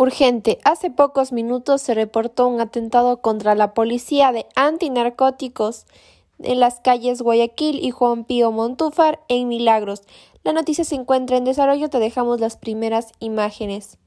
Urgente. Hace pocos minutos se reportó un atentado contra la policía de antinarcóticos en las calles Guayaquil y Juan Pío Montúfar en Milagros. La noticia se encuentra en desarrollo, te dejamos las primeras imágenes.